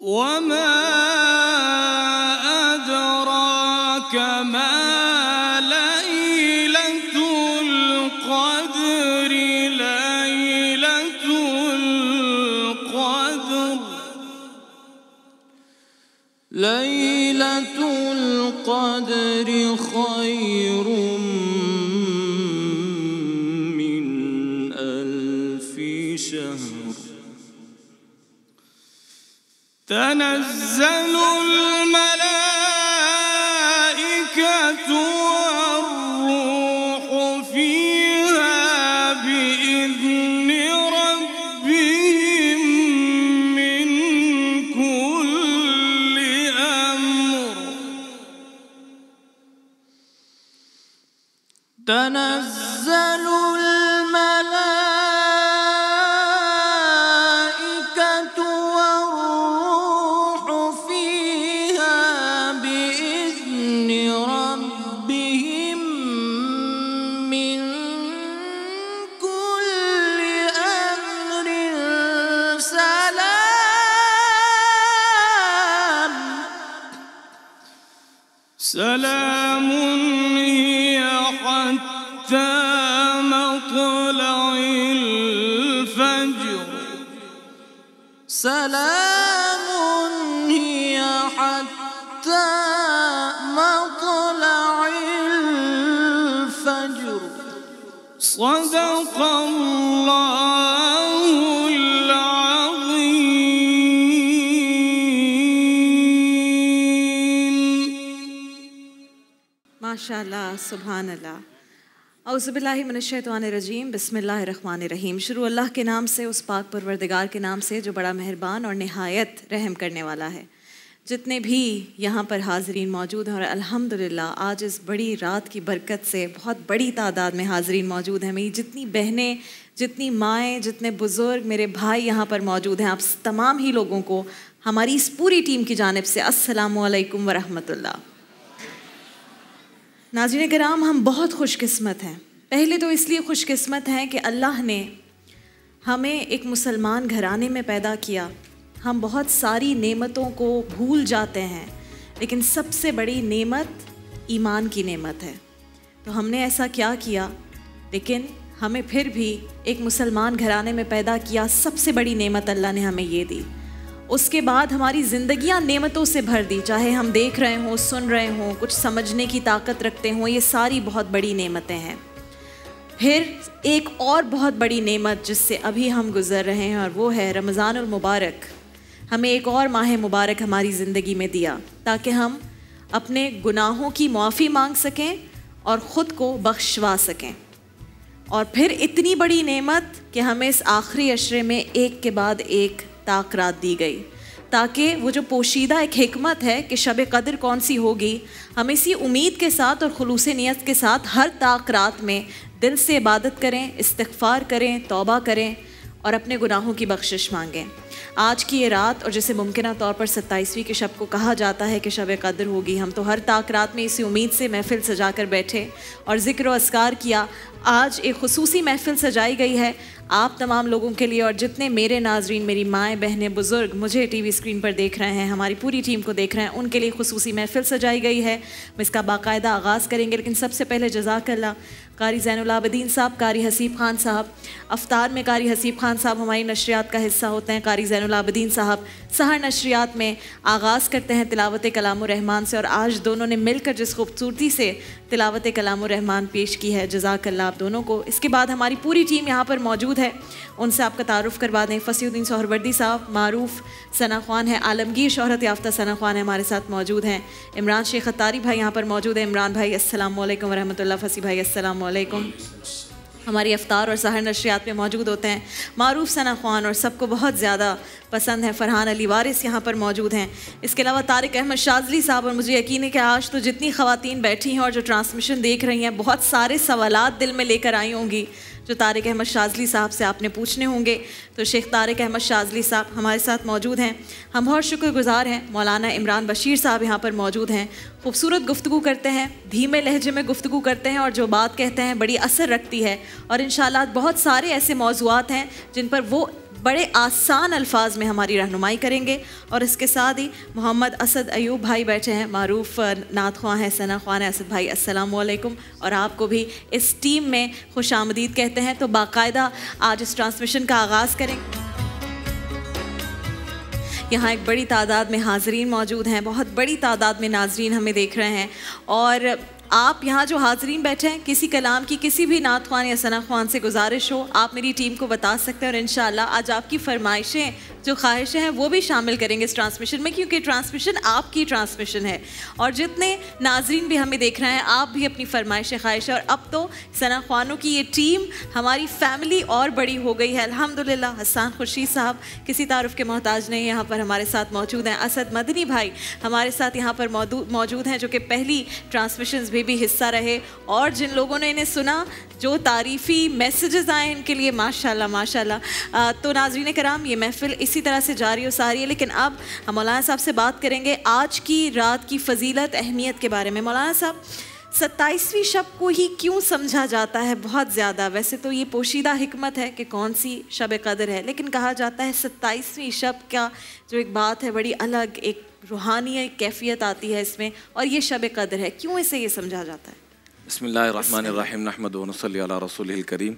وما सुबहान अल्लाह अज़बिल्लाशतवानरजीम रहीम शुरू अल्लाह के नाम से उस पाक परवरदगार के नाम से जो बड़ा मेहरबान और नहायत रहम करने वाला है जितने भी यहाँ पर हाज़रीन मौजूद हैं और अल्हम्दुलिल्लाह आज इस बड़ी रात की बरकत से बहुत बड़ी तादाद में हाज़रीन मौजूद हैं मेरी जितनी बहनें जितनी माएँ जितने बुज़ुर्ग मेरे भाई यहाँ पर मौजूद हैं आप तमाम ही लोगों को हमारी इस पूरी टीम की जानब से असलकम ला नाजरन कराम हम बहुत खुशकस्मत हैं पहले तो इसलिए खुशकस्मत हैं कि अल्लाह ने हमें एक मुसलमान घराने में पैदा किया हम बहुत सारी नेमतों को भूल जाते हैं लेकिन सबसे बड़ी नेमत ईमान की नेमत है तो हमने ऐसा क्या किया लेकिन हमें फिर भी एक मुसलमान घराने में पैदा किया सबसे बड़ी नेमत अल्लाह ने हमें ये दी उसके बाद हमारी ज़िंदियाँ नेमतों से भर दी चाहे हम देख रहे हों सुन रहे हों कुछ समझने की ताकत रखते हों ये सारी बहुत बड़ी नेमतें हैं फिर एक और बहुत बड़ी नेमत जिससे अभी हम गुज़र रहे हैं और वो है रमज़ान मुबारक हमें एक और माह मुबारक हमारी ज़िंदगी में दिया ताकि हम अपने गुनाहों की माफ़ी मांग सकें और ख़ुद को बख्शवा सकें और फिर इतनी बड़ी नेमत कि हमें इस आखिरी अशरे में एक के बाद एक रात दी गई ताकि वो जो पोशीदा एक हमत है कि शब कदर कौन सी होगी हम इसी उम्मीद के साथ और खलूस नीयत के साथ हर ताक रात में दिल से इबादत करें इस्तफ़ार करें तोबा करें और अपने गुनाहों की बख्शिश मांगें आज की ये रात और जिसे मुमकिन तौर पर सत्ताईसवीं के शब को कहा जाता है कि शब कदर होगी हम तो हर ताक रात में इसी उम्मीद से महफिल सजा कर बैठे और ज़िक्र असकार किया आज एक खसूसी महफिल सजाई गई है आप तमाम लोगों के लिए और जितने मेरे नाजरीन मेरी माएँ बहनें बुज़ुर्ग मुझे टीवी स्क्रीन पर देख रहे हैं हमारी पूरी टीम को देख रहे हैं उनके लिए खसूसी महफिल सजाई गई है हम इसका बाकायदा आगाज़ करेंगे लेकिन सबसे पहले जजाकल्ला कारी जैनलाबद्दीन साहब कारी हसीब खान साहब अफ्तार में कारी हसीब खान साहब हमारी नशरियात का हिस्सा होते हैं कारी जैनलाबद्दीन साहब सहर नशरियात में आगाज़ करते हैं तिलावत कलाम रहमान से और आज दोनों ने मिलकर जिस खूबसूरती से तिलावत कलाम रहमान पेश की है जजाकल्ला आप दोनों को इसके बाद हमारी पूरी टीम यहाँ पर मौजूद मौजूद है उनसे आपका तारुफ करवा दें फ़सीुद्दीन सोहरवर्दी साहब मारूफ सना खान है आलमगीर शहरत याफ्ता सना खान है हमारे साथ मौजूद हैं इमरान शेख अतारी भाई यहाँ पर मौजूद है इमरान भाई असल वरहमत ला फसी भाई असल हमारी अफ्तार और सहर नशरियात में मौजूद होते हैं मारूफ़ सना खान और सबको बहुत ज़्यादा पसंद है फ़रहान अली वारिस यहाँ पर मौजूद हैं इसके अलावा तारिक अहमद शाजली साहब और मुझे यकीन है कि आज तो जितनी ख़वातीन बैठी हैं और जो ट्रांसमिशन देख रही हैं बहुत सारे सवाल दिल में लेकर आई होंगी जो तारिक अहमद शाजली साहब से आपने पूछने होंगे तो शेख तारिक अहमद शाजली साहब हमारे साथ मौजूद हैं हम बहुत शुक्रगुजार हैं मौलाना इमरान बशीर साहब यहाँ पर मौजूद हैं खूबसूरत गुफ्तु करते हैं धीमे लहजे में गुफ्तु करते हैं और जो बात कहते हैं बड़ी असर रखती है और इन बहुत सारे ऐसे मौजूद हैं जिन पर वो बड़े आसान अल्फाज में हमारी रहनुमाई करेंगे और इसके साथ ही मोहम्मद असद अयूब भाई बैठे हैं मरूफ नात ख्वा हैं सना ख्वान असद भाई असलकुम और आपको भी इस टीम में खुश आमदीद कहते हैं तो बाकायदा आज इस ट्रांसमिशन का आगाज़ करें यहाँ एक बड़ी तादाद में हाजरीन मौजूद हैं बहुत बड़ी तादाद में नाजरीन हमें देख रहे हैं और आप यहाँ जो हाजरीन बैठे हैं किसी कलाम की किसी भी नात खान या सना खान से गुजारिश हो आप मेरी टीम को बता सकते हैं और इन आज आपकी फरमाइशें जो ख्वाहिशें हैं वो भी शामिल करेंगे इस ट्रांसमिशन में क्योंकि ट्रांसमिशन आपकी ट्रांसमिशन है और जितने नाजरीन भी हमें देख रहे हैं आप भी अपनी फरमाइश ख्वाहिश और अब तो सना खानों की ये टीम हमारी फैमिली और बड़ी हो गई है अलहमदिल्ला हसान खुर्शीद साहब किसी तारफ़ के मोहताज नहीं यहाँ पर हमारे साथ मौजूद हैं असद मदनी भाई हमारे साथ यहाँ पर मौजूद हैं जो कि पहली ट्रांसमिशन भी, भी हिस्सा रहे और जिन लोगों ने इन्हें सुना जो तारीफ़ी मैसेज आए इनके लिए माशा माशा तो नाजरीन कराम ये महफिल इस इसी तरह से जारी और सारी है लेकिन अब हम मौलाना साहब से बात करेंगे आज की रात की फजीलत अहमियत के बारे में मौलाना साहब सत्ताईसवीं शब को ही क्यों समझा जाता है बहुत ज़्यादा वैसे तो ये पोशीदा हमत है कि कौन सी शब कदर है लेकिन कहा जाता है सत्ताईसवीं शब का जो एक बात है बड़ी अलग एक रूहानी एक कैफियत आती है इसमें और ये शब कदर है क्यों इसे ये समझा जाता है बसमिल रसोल करीम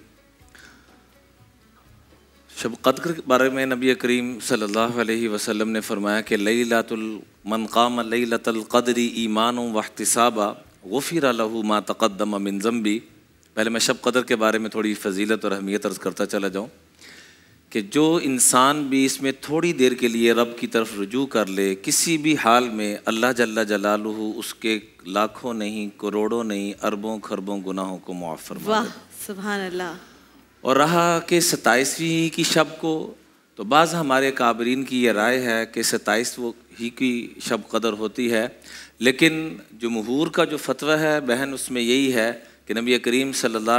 शब क़दर के बारे में नबी करीम सल्लल्लाहु अलैहि वसल्लम ने फरमाया कि लई मनकाम लई लतलकदरी ईमान वहतसाबा गफ़िर लहू मा तकदम मिनज़म भी पहले मैं शब कदर के बारे में थोड़ी फजीलत और अहमियत अर्ज़ करता चला जाऊँ कि जो इंसान भी इसमें थोड़ी देर के लिए रब की तरफ रुजू कर ले किसी भी हाल में अल्लाह जल्ला जलालहू उसके लाखों नहीं करोड़ों नहीं अरबों खरबों गुनाहों को मुआफ़र वाह सुबह अल्लाह और रहा कि सताईसवीं की शब को तो बाज़ हमारे काबरीन की यह राय है कि सताईस ही की शब कदर होती है लेकिन जो महूर का जो फतवा है बहन उसमें यही है कि नबी करीम सल्ला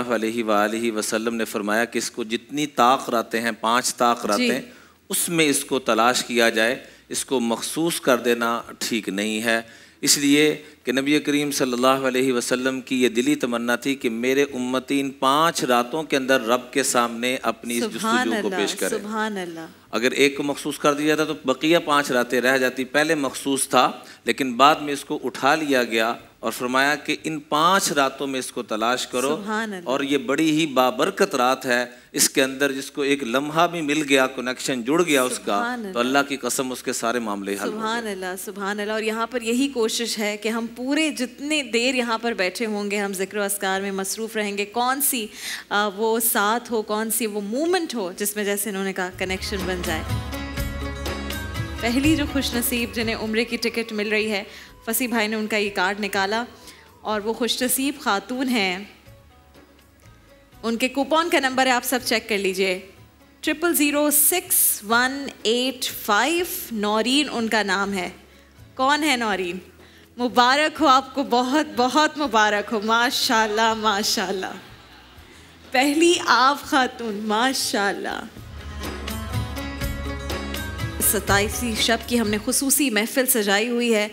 वसलम ने फरमाया कि इसको जितनी ताक रातें हैं पाँच ताक रातें उसमें इसको तलाश किया जाए इसको मखसूस कर देना ठीक नहीं है इसलिए कि नबी करीम सल्लल्लाहु अलैहि वसल्लम की ये दिली तमन्ना थी कि मेरे उम्मती इन पाँच रातों के अंदर रब के सामने अपनी इस जस्तजू को पेश करें अगर एक को मखसूस कर दिया जाता तो बकिया पाँच रातें रह जाती पहले मखसूस था लेकिन बाद में इसको उठा लिया गया और फरमाया कि इन पांच रातों में इसको तलाश करो और ये बड़ी ही बाबरकत रात है इसके अंदर जिसको एक लम्हा भी मिल गया कनेक्शन जुड़ गया उसका तो अल्लाह की कसम उसके सारे मामले हल सुबहान अल्लाह सुबहान अल्लाह और यहाँ पर यही कोशिश है कि हम पूरे जितने देर यहाँ पर बैठे होंगे हम जिक्र असकार में मसरूफ़ रहेंगे कौन सी वो साथ हो कौन सी वो मोमेंट हो जिसमें जैसे इन्होंने कहा कनेक्शन बन जाए पहली जो खुश नसीब जिन्हें उम्र की टिकट मिल रही है फसी भाई ने उनका ये कार्ड निकाला और वो खुश नसीब खातून हैं उनके कूपन का नंबर है आप सब चेक कर लीजिए triple zero six one eight five Naureen उनका नाम है कौन है नौरीन मुबारक हो आपको बहुत बहुत मुबारक हो माशाल्लाह माशाल्लाह पहली आप खातून माशाल्लाह सताईसी शब की हमने खसूस महफ़िल सजाई हुई है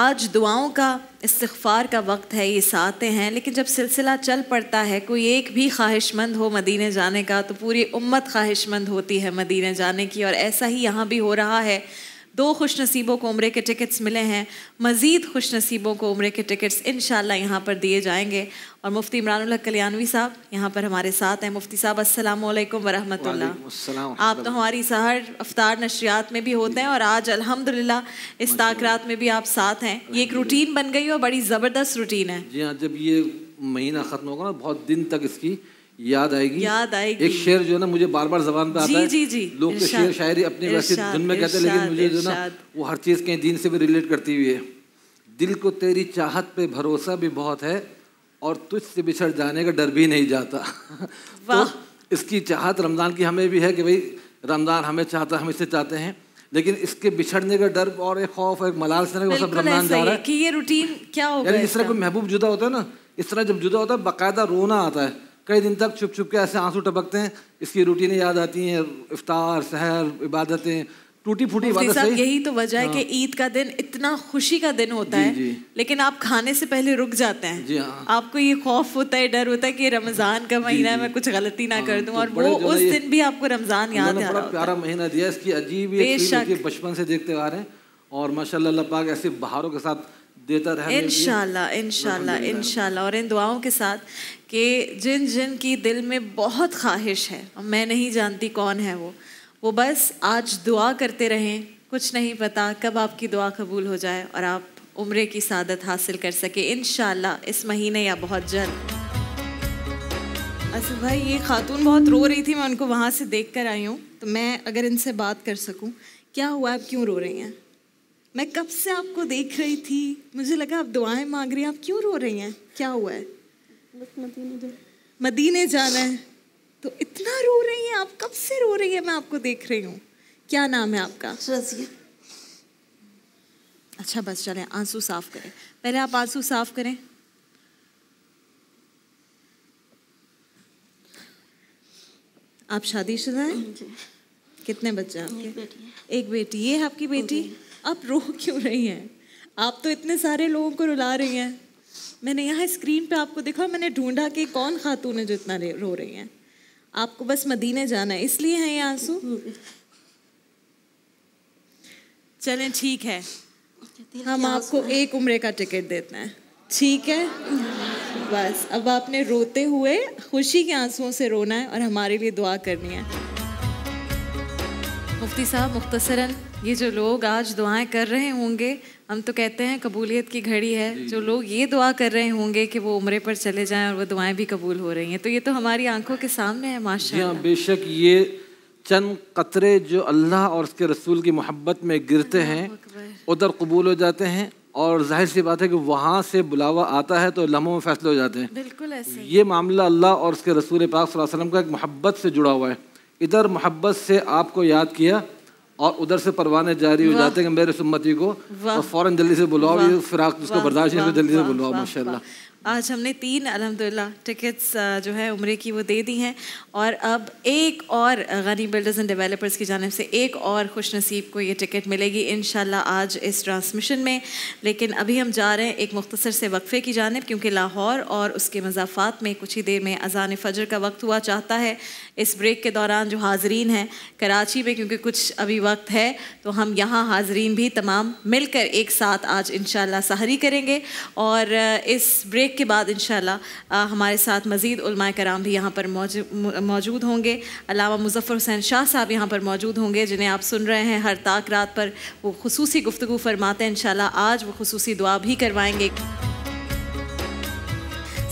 आज दुआओं का इस्तफ़ार का वक्त है ये सातें हैं लेकिन जब सिलसिला चल पड़ता है कोई एक भी ख्वाहिशमंद हो मदीने जाने का तो पूरी उम्मत ख्वाहिशमंद होती है मदीने जाने की और ऐसा ही यहाँ भी हो रहा है दो खुश नसीबों को उम्र के टिकट्स मिले हैं मज़ीद खुश नसीबों को उम्र के टिकट्स इन यहाँ पर दिए जाएंगे और मुफ्ती इमरान कल्याणवी साहब यहाँ पर हमारे साथ हैं मुफ्ती साहब अस्सलाम वालेकुम आप तो हमारी सहर अफ्तार नशरियात में भी होते हैं और आज अल्हम्दुलिल्लाह इस ताकरात में भी आप साथ हैं ये एक रूटीन बन गई और बड़ी ज़बरदस्त रूटीन है जी हाँ जब ये महीना ख़त्म होगा ना बहुत दिन तक इसकी याद आएगी याद आएगी एक शेर जो है ना मुझे बार बार जबान पे आता जी, है जी जी लोग तो शेर शायरी अपने वैसे धुन में कहते हैं लेकिन मुझे जो ना वो हर चीज़ के दिन से भी रिलेट करती हुई है दिल को तेरी चाहत पे भरोसा भी बहुत है और तुझसे बिछड़ जाने का डर भी नहीं जाता तो इसकी चाहत रमज़ान की हमें भी है कि भाई रमज़ान हमें चाहता हम इससे चाहते हैं लेकिन इसके बिछड़ने का डर और एक खौफ एक मलाल से ना सब रमजान जा रहा है कि ये रूटीन क्या होगा इस तरह कोई महबूब जुदा होता है ना इस तरह जब जुदा होता है बाकायदा रोना आता है कई दिन तक छुप छुप के ऐसे आंसू टपकते हैं इसकी रूटीनें याद आती हैं इफ्तार सहर इबादतें टूटी फूटी यही तो वजह है हाँ। कि ईद का दिन इतना खुशी का दिन होता जी, है जी। लेकिन आप खाने से पहले रुक जाते हैं जी हाँ। आपको ये खौफ होता है डर होता है कि रमजान का महीना है मैं कुछ गलती ना हाँ, कर दूं तो और वो उस दिन भी आपको रमजान याद आ रहा प्यारा महीना दिया इसकी अजीब बचपन से देखते आ रहे हैं और माशा पाक ऐसे बहारों के साथ देता रहे इनशाला इनशाला इनशाला और इन दुआओं के साथ कि जिन जिन की दिल में बहुत ख्वाहिश है मैं नहीं जानती कौन है वो वो बस आज दुआ करते रहें कुछ नहीं पता कब आपकी दुआ कबूल हो जाए और आप उम्र की सादत हासिल कर सके इन इस महीने या बहुत जल्द असल भाई ये खातून बहुत रो रही थी मैं उनको वहाँ से देख कर आई हूँ तो मैं अगर इनसे बात कर सकूँ क्या हुआ आप क्यों रो रही हैं मैं कब से आपको देख रही थी मुझे लगा आप दुआएं मांग रही हैं आप क्यों रो रही हैं क्या हुआ है मदीने जाना है तो इतना रो रही है आप कब से रो रही है मैं आपको देख रही हूँ क्या नाम है आपका रजिया अच्छा बस चले आंसू साफ करें पहले आप आंसू साफ करें आप शादीशुदा हैं कितने बच्चे आपके एक बेटी ये है आपकी बेटी आप रो क्यों रही हैं आप तो इतने सारे लोगों को रुला रही हैं मैंने यहाँ स्क्रीन पे आपको दिखा मैंने ढूंढा कि कौन खातून है जो इतना रो रही हैं आपको बस मदीने जाना है इसलिए हैं ये आंसू चलें ठीक है हम आपको एक उम्र का टिकट देते हैं ठीक है बस अब आपने रोते हुए खुशी के आंसुओं से रोना है और हमारे लिए दुआ करनी है मुफ्ती साहब मुख्तसरा ये जो लोग आज दुआएं कर रहे होंगे हम तो कहते हैं कबूलियत की घड़ी है जो लोग ये दुआ कर रहे होंगे कि वो उम्र पर चले जाएं और वो दुआएं भी कबूल हो रही हैं तो ये तो हमारी आंखों के सामने है हाँ, माशा बेशक ये चंद कतरे जो अल्लाह और उसके रसूल की मोहब्बत में गिरते हैं उधर कबूल हो जाते हैं और जाहिर सी बात है कि वहाँ से बुलावा आता है तो लम्हों में फैसले हो जाते हैं बिल्कुल ऐसे ये मामला अल्लाह और उसके रसूल पाक का एक मोहब्बत से जुड़ा हुआ है इधर मोहब्बत से आपको याद किया और उधर से परवाने जारी हो जाते हैं मेरे सुम्मती को और फौरन जल्दी से बुलाओ ये फिराक तो उसको बर्दाश्त नहीं जल्दी से बुलाओ माशाल्लाह आज हमने तीन अलहमदिल्ला टिकट्स जो है उम्र की वो दे दी हैं और अब एक और गनी बिल्डर्स एंड डेवलपर्स की जानब से एक और खुश नसीब को ये टिकट मिलेगी इन आज इस ट्रांसमिशन में लेकिन अभी हम जा रहे हैं एक मुख्तसर से वक्फ़े की जानब क्योंकि लाहौर और उसके मजाफात में कुछ ही देर में अजान फ़जर का वक्त हुआ चाहता है इस ब्रेक के दौरान जो हाजरीन हैं कराची में क्योंकि कुछ अभी वक्त है तो हम यहाँ हाजरीन भी तमाम मिलकर एक साथ आज इन सहरी करेंगे और इस ब्रेक के बाद इन हमारे साथ मज़ीद कराम भी यहाँ पर मौजूद होंगे अलावा मुजफ़र हुसैन शाह साहब यहाँ पर मौजूद होंगे जिन्हें आप सुन रहे हैं हर ताक रात पर वो खसूसी गुफ्तु फरमाते हैं इन आज वो खसूसी दुआ भी करवाएँगे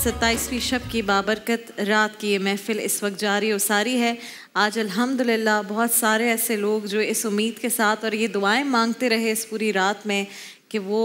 सत्ताईसवीं शब की बाबरकत रात की ये महफिल इस वक्त जारी और सारी है आज अल्हम्दुलिल्लाह बहुत सारे ऐसे लोग जो इस उम्मीद के साथ और ये दुआएं मांगते रहे इस पूरी रात में कि वो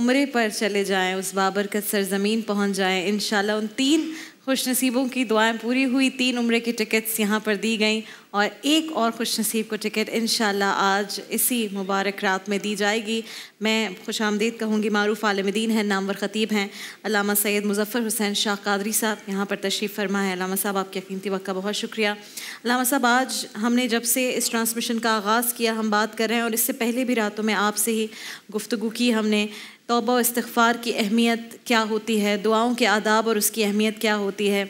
उम्र पर चले जाएं उस बाबरकत सरजमीन पहुंच जाएं इन उन तीन खुश नसीबों की दुआएं पूरी हुई तीन उम्र की टिकट्स यहाँ पर दी गई और एक और खुश नसीब को टिकट इन आज इसी मुबारक रात में दी जाएगी मैं खुश आमदीद कहूँगी मारूफ आलमदीन है नामवर ख़तीब हैं अलामा सैद मुजफ़र हुसैन शाह कादरी साहब यहाँ पर तशरीफ़ फरमा है अलामा साहब आपके कीमती वक्त का बहुत शुक्रिया अलामा साहब आज हमने जब से इस ट्रांसमिशन का आगाज़ किया हम बात कर रहे हैं और इससे पहले भी रातों में आपसे ही गुफ्तु की हमने तोबा इस्तफ़ार की अहमियत क्या होती है दुआओं के आदाब और उसकी अहमियत क्या होती है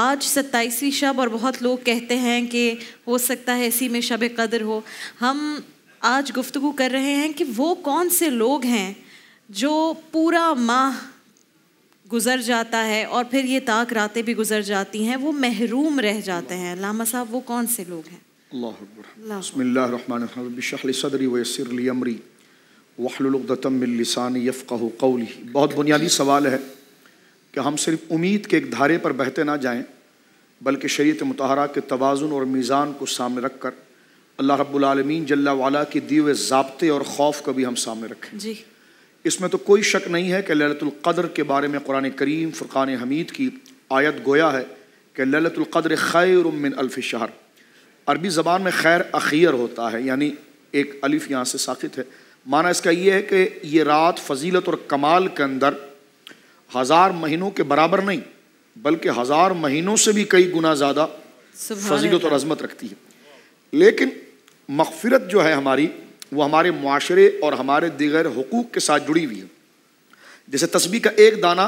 आज सत्ताईसवीं शब और बहुत लोग कहते हैं कि हो सकता है इसी में शब कदर हो हम आज गुफ्तु कर रहे हैं कि वो कौन से लोग हैं जो पूरा माह गुज़र जाता है और फिर ये ताक रातें भी गुज़र जाती हैं वो महरूम रह जाते हैं लामा साहब वो कौन से लोग हैं अल्लाह बसमिल्लर सदरी वहलतम लसानी यफ़क़ कौली बहुत बुनियादी सवाल है कि हम सिर्फ उम्मीद के एक धारे पर बहते ना जाएं बल्कि शरीत मतहरा के तोज़ुन और मीज़ान को सामने रख कर अल्लाह रब्लमीन जल्ला वाला के दिए हुए जबते और खौफ को भी हम सामने रखें जी इसमें तो कोई शक नहीं है कि ललतुल्क़द्र के बारे में कुरान करीम फ़ुरान हमीद की आयत गोया है कि ललतुल्क़द्र खैर उमिन अल्फ़ शहर अरबी ज़बान में खैर अखियर होता है यानी एक अलिफ़ यहाँ से साखित है माना इसका ये है कि ये रात फजीलत और कमाल के अंदर हज़ार महीनों के बराबर नहीं बल्कि हज़ार महीनों से भी कई गुना ज़्यादा फजीलत और अजमत रखती है लेकिन मगफरत जो है हमारी वो हमारे माशरे और हमारे दिगर हकूक़ के साथ जुड़ी हुई है जैसे तस्बी का एक दाना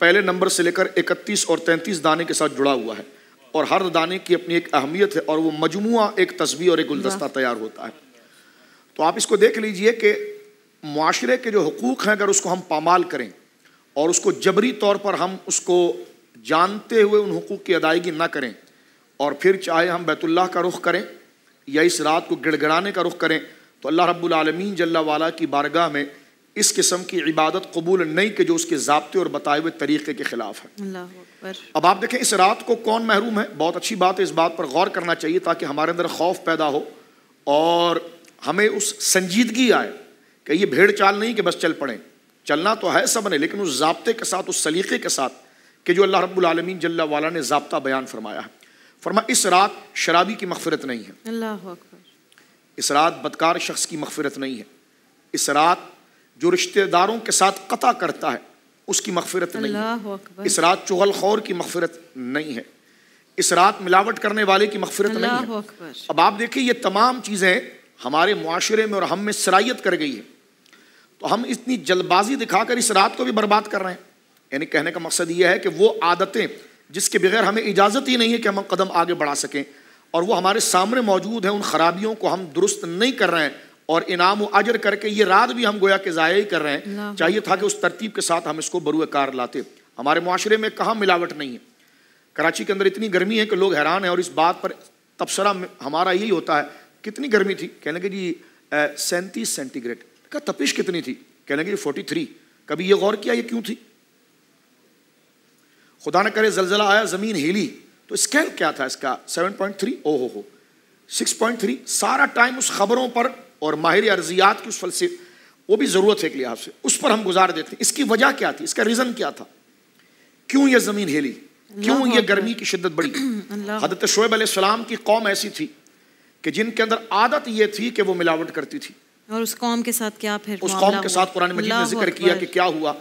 पहले नंबर से लेकर इकतीस और तैंतीस दाने के साथ जुड़ा हुआ है और हर दाने की अपनी एक अहमियत है और वो मजमू एक तस्बी और एक गुलदस्ता तैयार होता है तो आप इसको देख लीजिए कि माशरे के जो हकूक़ हैं अगर उसको हम पामाल करें और उसको जबरी तौर पर हम उसको जानते हुए उन हकूक़ की अदायगी ना करें और फिर चाहे हम बैतुल्लाह का रुख करें या इस रात को गिड़गड़ाने का रुख करें तो अल्लाह रब्बुल जल्ला वाला की बारगाह में इस किस्म की इबादत कबूल नहीं कि जो उसके जबते और बताए हुए तरीक़े के ख़िलाफ़ है अब आप देखें इस रात को कौन महरूम है बहुत अच्छी बात है इस बात पर गौर करना चाहिए ताकि हमारे अंदर खौफ पैदा हो और हमें उस संजीदगी आए कि ये भेड़ चाल नहीं कि बस चल पड़े चलना तो है सब ने लेकिन उस जबते के साथ उस सलीके के साथ कि जो अल्लाह रब्बुल जल्ला वाला ने जबता बयान फरमाया है फरमा इस रात शराबी की मफफरत नहीं है इस रात बदकार शख्स की मफफरत नहीं है इस रात जो रिश्तेदारों के साथ कता करता है उसकी मफफरत नहीं है इस रात चुगल खौर की मफफरत नहीं है इस रात मिलावट करने वाले की मफफरत नहीं है अब आप देखिए ये तमाम चीज़ें हमारे माशरे में और हम में सराइत कर गई है तो हम इतनी जल्दबाजी दिखाकर इस रात को भी बर्बाद कर रहे हैं यानी कहने का मकसद यह है कि वो आदतें जिसके बगैर हमें इजाज़त ही नहीं है कि हम कदम आगे बढ़ा सकें और वो हमारे सामने मौजूद हैं उन खराबियों को हम दुरुस्त नहीं कर रहे हैं और इनाम अजर करके ये रात भी हम गोया के ज़ाय ही कर रहे हैं चाहिए था कि उस तरतीब के साथ हम इसको बरूकार लाते हमारे माशरे में कहाँ मिलावट नहीं है कराची के अंदर इतनी गर्मी है कि लोग हैरान हैं और इस बात पर तबसरा हमारा यही होता है कितनी गर्मी थी कहने के जी सैंतीस सेंटीग्रेड का तपिश कितनी थी कहने लगे जी फोर्टी थ्री कभी ये गौर किया ये क्यों थी खुदा न करे जलजला आया ज़मीन हिली तो स्केल क्या था इसका सेवन पॉइंट थ्री ओ हो हो सिक्स पॉइंट थ्री सारा टाइम उस खबरों पर और माहिर अर्जियात की उस फलसे वो भी ज़रूरत है एक लिहाज से उस पर हम गुजार देते हैं इसकी वजह क्या थी इसका रीज़न क्या था क्यों ये ज़मीन हिली क्यों ये गर्मी की शिद्दत बढ़ी हजरत शोएब सलाम की कौम ऐसी थी कि जिनके अंदर आदत ये थी कि वो मिलावट करती थी और उस कौम के साथ क्या फिर उस कौम के साथ कुरान मजीद ने जिक्र किया कि क्या हुआ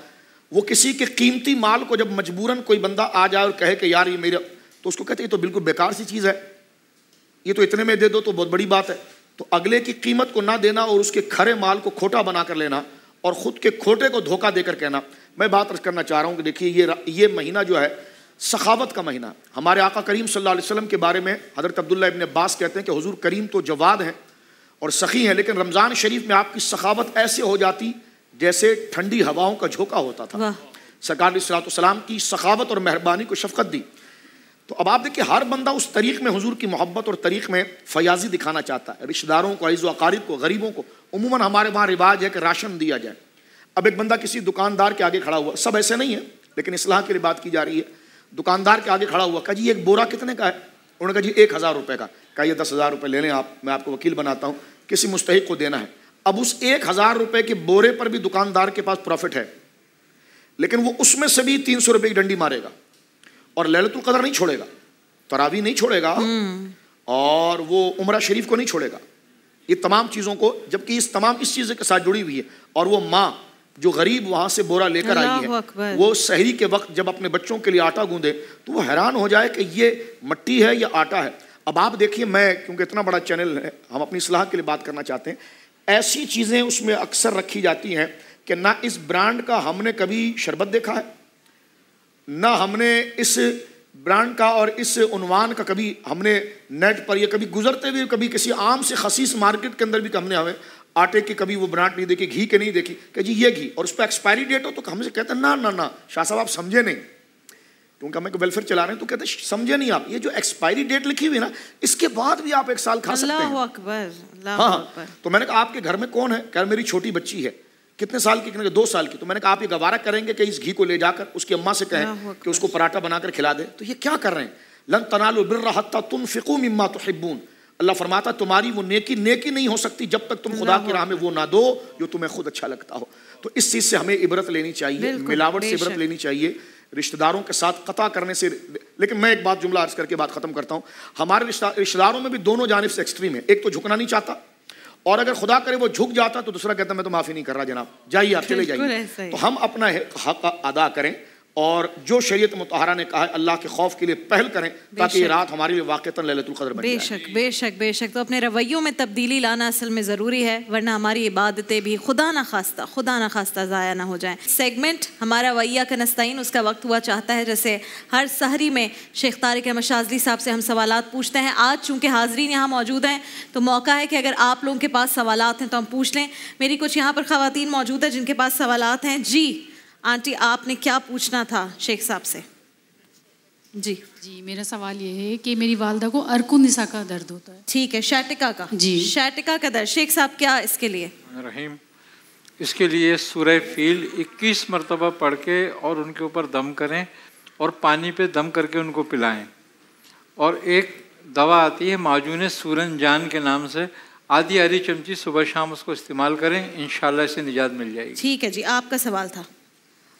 वो किसी के कीमती माल को जब मजबूरन कोई बंदा आ जाए और कहे कि यार ये मेरे तो उसको कहते ये तो बिल्कुल बेकार सी चीज़ है ये तो इतने में दे दो तो बहुत बड़ी बात है तो अगले की कीमत को ना देना और उसके खरे माल को खोटा बना कर लेना और ख़ुद के खोटे को धोखा देकर कहना मैं बात करना चाह रहा हूँ कि देखिए ये ये महीना जो है सखावत का महीना हमारे आका करीम सल्लल्लाहु अलैहि वसल्लम के बारे में हज़रत अब्दुल्ला इबन अब्बास कहते हैं कि हुजूर करीम तो जवाद हैं और सखी हैं लेकिन रमज़ान शरीफ में आपकी सखावत ऐसे हो जाती जैसे ठंडी हवाओं का झोंका होता था सरकार सलाम की सखावत और मेहरबानी को शफकत दी तो अब आप देखिए हर बंदा उस तरीक़ में हुजूर की मोहब्बत और तरीक़ में फयाजी दिखाना चाहता है रिश्तेदारों को अज़ अकारीब को गरीबों को उमूमा हमारे वहाँ रिवाज है कि राशन दिया जाए अब एक बंदा किसी दुकानदार के आगे खड़ा हुआ सब ऐसे नहीं है लेकिन इसलाह के लिए बात की जा रही है दुकानदार के आगे खड़ा हुआ कहा जी एक बोरा कितने का है उन्होंने कहा जी एक हज़ार रुपये का कहा ये दस हज़ार रुपये ले लें आप मैं आपको वकील बनाता हूँ किसी मुस्तक को देना है अब उस एक हज़ार रुपये के बोरे पर भी दुकानदार के पास प्रॉफिट है लेकिन वो उसमें से भी तीन सौ रुपये की डंडी मारेगा और ललतुल कदर नहीं छोड़ेगा तरावी नहीं छोड़ेगा हम्म। और वो उमरा शरीफ को नहीं छोड़ेगा ये तमाम चीज़ों को जबकि इस तमाम इस चीज़ के साथ जुड़ी हुई है और वो माँ जो गरीब वहाँ से बोरा लेकर आई है वो शहरी के वक्त जब अपने बच्चों के लिए आटा गूंदे तो वो हैरान हो जाए कि ये मट्टी है या आटा है अब आप देखिए मैं क्योंकि इतना बड़ा चैनल है हम अपनी सलाह के लिए बात करना चाहते हैं ऐसी चीज़ें उसमें अक्सर रखी जाती हैं कि ना इस ब्रांड का हमने कभी शरबत देखा है ना हमने इस ब्रांड का और इस उनवान का कभी हमने नेट पर या कभी गुजरते हुए कभी किसी आम से खसीस मार्केट के अंदर भी हमने हमें आटे की कभी वो ब्रांड नहीं देखी घी के नहीं देखी कह जी ये घी और उस पर एक्सपायरी डेट हो तो हमसे कहते ना ना ना शाह साहब आप समझे नहीं क्योंकि हमें वेलफेयर चला रहे हैं तो कहते समझे नहीं आप ये जो एक्सपायरी डेट लिखी हुई ना इसके बाद भी आप एक साल खा सकते हैं अकबर हाँ, हाँ। तो मैंने कहा आपके घर में कौन है कह मेरी छोटी बच्ची है कितने साल की कितने दो साल की तो मैंने कहा आप ये गवारा करेंगे कि इस घी को ले जाकर उसकी अम्मा से कहें कि उसको पराठा बनाकर खिला दे तो ये क्या कर रहे हैं लन तनालो बिर्रा हत्ता तुम फिकू मिम्मा तो हिब्बून अल्लाह फरमाता तुम्हारी वो नेकी नेकी नहीं हो सकती जब तक तुम खुदा की राह में वो ना दो जो तुम्हें खुद अच्छा लगता हो तो इस चीज़ से हमें इबरत लेनी चाहिए मिलावट से इबरत लेनी चाहिए रिश्तेदारों के साथ कता करने से लेकिन मैं एक बात जुमला अर्ज करके बात खत्म करता हूँ हमारे रिश्तेदारों में भी दोनों जानब से एक्सट्रीम है एक तो झुकना नहीं चाहता और अगर खुदा करे वो झुक जाता तो दूसरा कहता मैं तो माफ़ी नहीं कर रहा जनाब जाइए आप चले जाइए तो हम अपना हक अदा करें और जो शरीयत मुतहरा ने कहा अल्लाह के खौफ के लिए पहल करें ताकि ये रात हमारे लिए वाक़ता ललतुल्क़दर बन बेशक बेशक बेशक तो अपने रवैयों में तब्दीली लाना असल में ज़रूरी है वरना हमारी इबादतें भी खुदा ना खास्ता खुदा ना खास्ता ज़ाया ना हो जाए सेगमेंट हमारा वैया का नस्तीन उसका वक्त हुआ चाहता है जैसे हर सहरी में शेख तारिक अहमद शाजली साहब से हम सवाल पूछते हैं आज चूँकि हाजरीन यहाँ मौजूद हैं तो मौका है कि अगर आप लोगों के पास सवाल हैं तो हम पूछ लें मेरी कुछ यहाँ पर ख़वान मौजूद है जिनके पास सवाल हैं जी आंटी आपने क्या पूछना था शेख साहब से जी जी मेरा सवाल ये है कि मेरी वालदा को अर्कुनिसा का दर्द होता है ठीक है शैटिका का जी शैटिका का दर्द शेख साहब क्या इसके लिए रहीम इसके लिए सूर्य फील 21 मरतबा पढ़ के और उनके ऊपर दम करें और पानी पे दम करके उनको पिलाएं और एक दवा आती है माजून सूरन जान के नाम से आधी आधी चमची सुबह शाम उसको इस्तेमाल करें इन इसे निजात मिल जाएगी ठीक है जी आपका सवाल था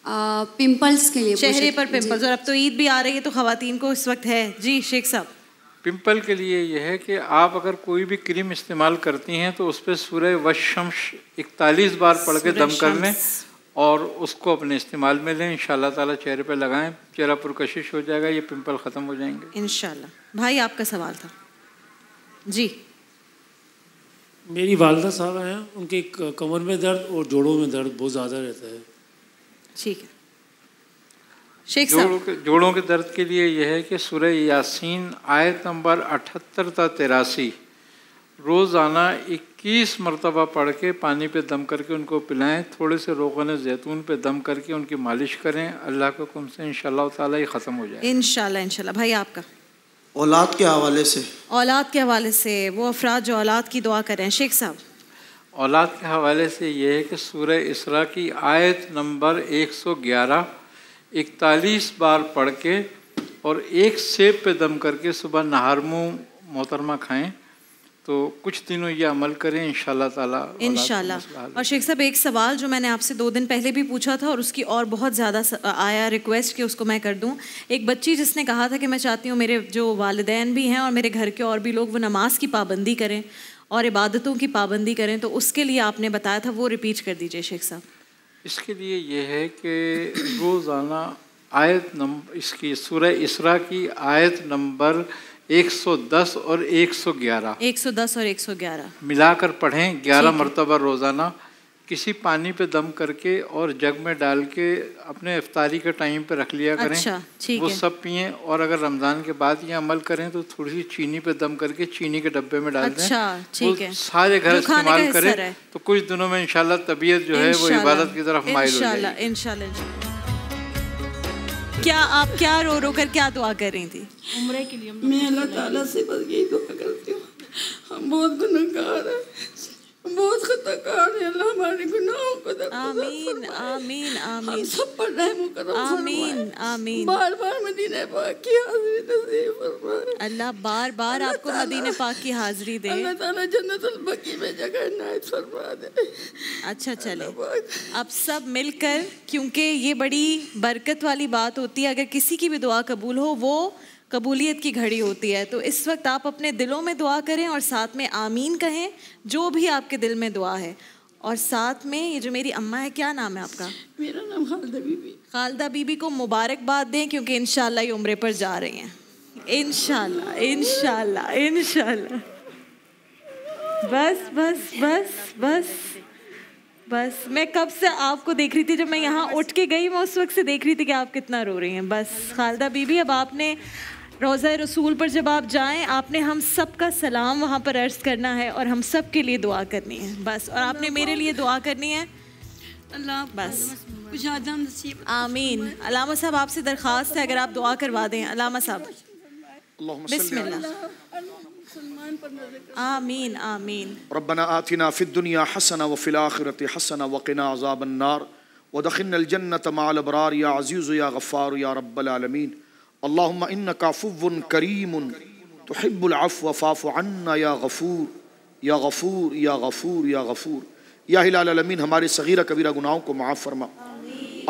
पिंपल्स के लिए चेहरे पर पिंपल्स और अब तो ईद भी आ रही है तो खातन को इस वक्त है जी शेख साहब पिंपल के लिए यह है कि आप अगर कोई भी क्रीम इस्तेमाल करती हैं तो उस पर सूर्य शमश इकतालीस बार पढ़ के दम कर लें और उसको अपने इस्तेमाल में लें इन ताला चेहरे पर लगाएं चेहरा पुरकशिश हो जाएगा ये पिंपल ख़त्म हो जाएंगे इन भाई आपका सवाल था जी मेरी वालदा साहब हैं उनके कमर में दर्द और जोड़ों में दर्द बहुत ज़्यादा रहता है ठीक है शेख साहब जोड़ों के दर्द के लिए यह है कि सुरह यासीन आयत नंबर अठहत्तर था तेरासी रोज़ाना 21 मरतबा पढ़ के पानी पे दम करके उनको पिलाएं थोड़े से ने जैतून पे दम करके उनकी मालिश करें अल्लाह के कुम से इन ही ख़त्म हो जाए इन इनशा भाई आपका औलाद के हवाले से औलाद के हवाले से वो अफराज जो औलाद की दुआ करें शेख साहब औलाद के हवाले से यह है कि सूर्य इसरा की आयत नंबर 111 41 बार पढ़ के और एक सेब पे दम करके सुबह नहार मुँह मोहतरमा खाएँ तो कुछ दिनों ये अमल करें इन ताला इन और शेख साहब एक सवाल जो मैंने आपसे दो दिन पहले भी पूछा था और उसकी और बहुत ज़्यादा आया रिक्वेस्ट कि उसको मैं कर दूं एक बच्ची जिसने कहा था कि मैं चाहती हूँ मेरे जो वालदेन भी हैं और मेरे घर के और भी लोग वो नमाज की पाबंदी करें और इबादतों की पाबंदी करें तो उसके लिए आपने बताया था वो रिपीट कर दीजिए शेख साहब इसके लिए यह है कि रोज़ाना आयत नंबर इसकी सूरह इसरा की आयत नंबर 110 और 111 110 और 111 मिलाकर पढ़ें 11 मरतबा रोज़ाना किसी पानी पे दम करके और जग में डाल के अपने इफ्तारी के टाइम पे रख लिया करें अच्छा, वो है। सब पिए और अगर रमज़ान के बाद ये अमल करें तो थोड़ी सी चीनी पे दम करके चीनी के डब्बे में डाल अच्छा, दें वो सारे घर इस्तेमाल करें तो कुछ दिनों में इंशाल्लाह तबीयत जो है वो इबादत की तरफ माइल हो जाएगी क्या आप क्या रो रो कर क्या दुआ कर रही थी उम्र के लिए मैं अल्लाह ताला से बस यही दुआ करती हूँ हम बहुत गुनहगार हैं बहुत खतकार है अल्लाह हमारे गुनाहों को आमीन आमीन आमीन हम सब पर रहम करो आमीन आमीन बार बार मदीने पाक की हाजरी नसीब फरमाए अल्लाह बार बार आपको मदीने पाक की हाजरी दे अल्लाह ताला जन्नत अल बकी में जगह नायत फरमा दे अच्छा चले अब सब मिलकर क्योंकि ये बड़ी बरकत वाली बात होती है अगर किसी की भी दुआ कबूल हो वो कबूलियत की घड़ी होती है तो इस वक्त आप अपने दिलों में दुआ करें और साथ में आमीन कहें जो भी आपके दिल में दुआ है और साथ में ये जो मेरी अम्मा है क्या नाम है आपका मेरा नाम खालदा बीबी खालदा बीबी को मुबारकबाद दें क्योंकि इन ये उम्र पर जा रही हैं इन इनशाला इनशाला बस बस बस बस बस मैं कब से आपको देख रही थी जब मैं यहाँ उठ के गई मैं उस वक्त से देख रही थी कि आप कितना रो रही हैं बस खालदा बीबी अब आपने रोज़ा रसूल पर जब आप जाएं आपने हम सब का सलाम वहाँ पर अर्ज़ करना है और हम सब के लिए दुआ करनी है बस और आपने मेरे लिए दुआ करनी है बस आमीन अलामा साहब आपसे दरख्वास्त है अगर आप दुआ करवा दें अलामा साहब बिस्मिल्लाह आमीन आमीन आतिना फिद दुनिया हसना व फिल हसना व या अजीज़ या गफ़ार या रब्बल आलमीन अल्लाम इन काफ़ुन करीम तो हिब्बुलफ़ वफ़ाफ़ अन्ना या गफ़ूर या गफ़ूर या गफ़ूर या गफ़ूर या हिलामीन हमारे सगीरा कबीरा गुनाहों को माफ़ फरमा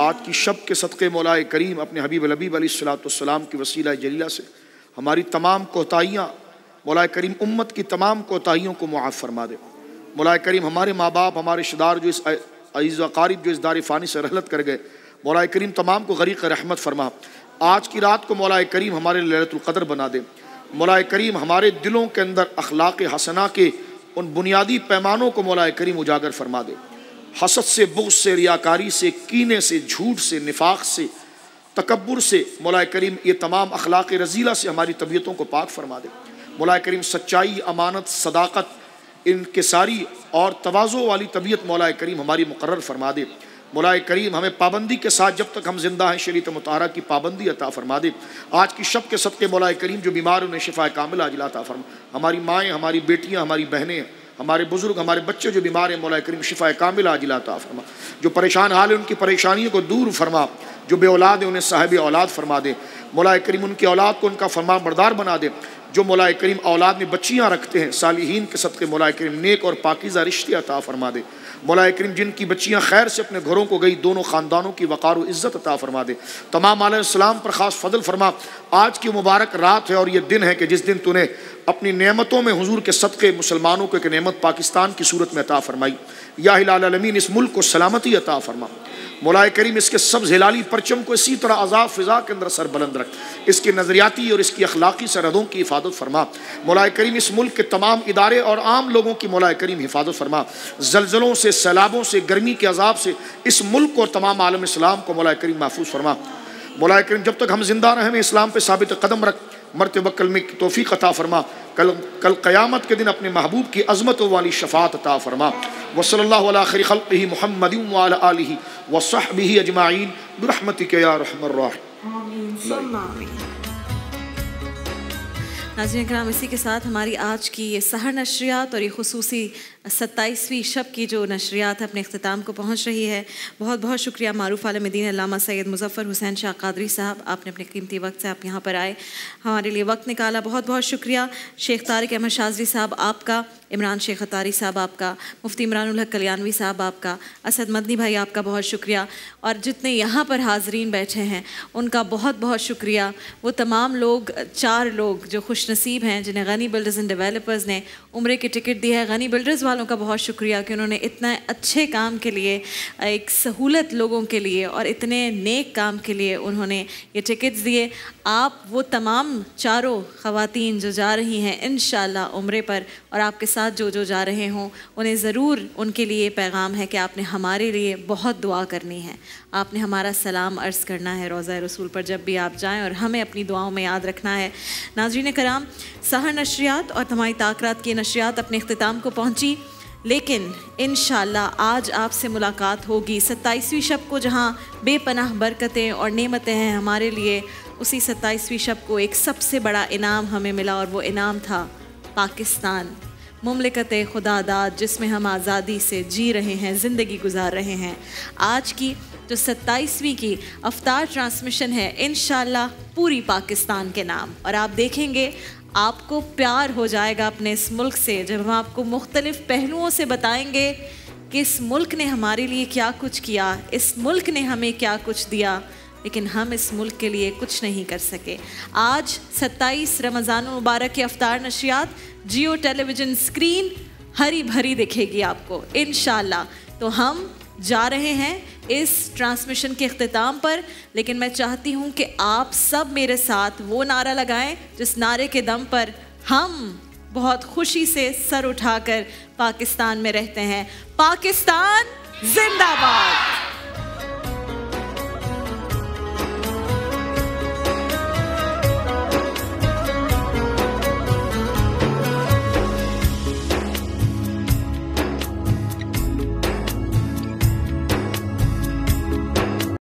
आज की शब के सदक़े मौलाए करीम अपने हबीब लबीब सलाम की वसीला जलीला से हमारी तमाम कोताहियाँ मौलाए करीम उम्मत की तमाम कोताहियों को मुआफ़ फरमा दे मौलाए करीम हमारे माँ बाप हमारे रिश्तेदार जो इस अज़ वक़ारीब जो इस दार फ़ानी से रहलत कर गए मौलाए करीम तमाम को गरीक रहमत फरमा आज की रात को मौलाए करीम हमारे ललतुल्क़दर बना दे मौलाए करीम हमारे दिलों के अंदर अखलाक हसना के उन बुनियादी पैमानों को मौलाए करीम उजागर फरमा दे हसद से बुग से रियाकारी से कीने से झूठ से निफाक से तकबर से मौलाए करीम ये तमाम अखलाक रजीला से हमारी तबीयतों को पाक फरमा दे मौलाए करीम सच्चाई अमानत सदाकत इनके सारी और तोज़ों वाली तबीयत मौलाए करीम हमारी मुकर फरमा दे मुलाए करीम हमें पाबंदी के साथ जब तक हम जिंदा हैं शरीत मुतारा की पाबंदी अता फरमा दे आज की शब के सबके मुलाए करीम जो बीमार उन्हें शिफा कामिल आज लाता फरमा हमारी माएँ हमारी बेटियाँ हमारी बहनें हमारे बुज़ुर्ग हमारे बच्चे जो बीमार हैं मौला करीम शिफा कामिल आज लाता फरमा जो परेशान हाल है उनकी परेशानियों को दूर फरमा जो बे औलाद है उन्हें साहब औलाद फरमा दे मौला करीम उनकी औलाद को उनका फरमा बरदार बना दे जो मौला करीम औलाद में बच्चियाँ रखते हैं सालिहीन के सबके मौला करीम नेक और पाकिज़ा रिश्ते अता फरमा दे मौला करीम जिनकी बच्चियाँ खैर से अपने घरों को गई दोनों ख़ानदानों की वक़ार इज़्ज़त अता फरमा दे तमाम आलम पर ख़ास फजल फरमा आज की मुबारक रात है और ये दिन है कि जिस दिन तूने अपनी नेमतों में हजूर के सदक़े मुसलमानों को एक नेमत पाकिस्तान की सूरत में अता फरमाई या हिलामीन इस मुल्क को सलामती अता फरमा मौलाए करीम इसके सब हिलाली परचम को इसी तरह अजाब फ़िज़ा के अंदर सर बुलंद रख इसकी नज़रियाती और इसकी अखलाकी सरहदों की हिफाजत फरमा मौलाए करीम इस मुल्क के तमाम इदारे और आम लोगों की मौलाए करीम हिफाजत फरमा जलजलों से सैलाबों से गर्मी के अजाब से इस मुल्क को और तमाम आलम इस्लाम को मौलाए करीम महफूज फरमा मौलाए करीम जब तक हम जिंदा रहें हमें इस्लाम पर साबित कदम रख मरत वक्ल में तोफ़ी अता फरमा कल कल क़्यामत के दिन अपने महबूब की अजमत वाली शफात अता फरमा वसल खरी खल महमद वसहब अजमाइन बरहमत के नाजन कराम इसी के साथ हमारी आज की ये सहर नशरियात और ये खसूसी सत्ताईसवीं शब की जो नशरियात अपने अख्ताम को पहुँच रही है बहुत बहुत शुक्रिया मारूफ आलम दीन अलामा सैद मुजफ़र हुसैन शाह कादरी साहब आपने अपने कीमती वक्त से आप यहाँ पर आए हमारे लिए वक्त निकाला बहुत बहुत शुक्रिया शेख तारिक अहमद शाजरी साहब आपका इमरान शेख अतारी साहब आपका मुफ्ती इमरान उल्ह कल्याणवी साहब आपका असद मदनी भाई आपका बहुत शुक्रिया और जितने यहाँ पर हाजरीन बैठे हैं उनका बहुत बहुत शुक्रिया वो तमाम लोग चार लोग जो खुश नसीब हैं जिन्हें गनी बिल्डर्स एंड डेवलपर्स ने उम्र के टिकट दी है गनी बिल्डर्स वाले वालों का बहुत शुक्रिया कि उन्होंने इतना अच्छे काम के लिए एक सहूलत लोगों के लिए और इतने नेक काम के लिए उन्होंने ये टिकट्स दिए आप वो तमाम चारों ख़वातीन जो जा रही हैं इन उम्र पर और आपके साथ जो जो जा रहे हों उन्हें ज़रूर उनके लिए पैगाम है कि आपने हमारे लिए बहुत दुआ करनी है आपने हमारा सलाम अर्ज़ करना है रोज़ा रसूल पर जब भी आप जाएँ और हमें अपनी दुआओं में याद रखना है नाजरीन कराम सहर नशरियात और तमाई ताकरात की नशरियात अपने अख्ताम को पहुँची लेकिन इन आज आपसे मुलाकात होगी सत्ताईसवीं शब को जहाँ बेपनाह बरकतें और नमतें हैं हमारे लिए उसी सत्ताईसवीं शब को एक सबसे बड़ा इनाम हमें मिला और वो इनाम था पाकिस्तान ममलिकत खुदादाद जिसमें हम आज़ादी से जी रहे हैं ज़िंदगी गुजार रहे हैं आज की जो सत्ताईसवीं की अवतार ट्रांसमिशन है इन पूरी पाकिस्तान के नाम और आप देखेंगे आपको प्यार हो जाएगा अपने इस मुल्क से जब हम आपको मुख्तलिफ़ पहलुओं से बताएंगे कि इस मुल्क ने हमारे लिए क्या कुछ किया इस मुल्क ने हमें क्या कुछ दिया लेकिन हम इस मुल्क के लिए कुछ नहीं कर सके आज 27 रमज़ान मुबारक की अफ्तार नशियात जियो टेलीविज़न स्क्रीन हरी भरी दिखेगी आपको इन तो हम जा रहे हैं इस ट्रांसमिशन के अख्ताम पर लेकिन मैं चाहती हूँ कि आप सब मेरे साथ वो नारा लगाएं जिस नारे के दम पर हम बहुत खुशी से सर उठाकर पाकिस्तान में रहते हैं पाकिस्तान जिंदाबाद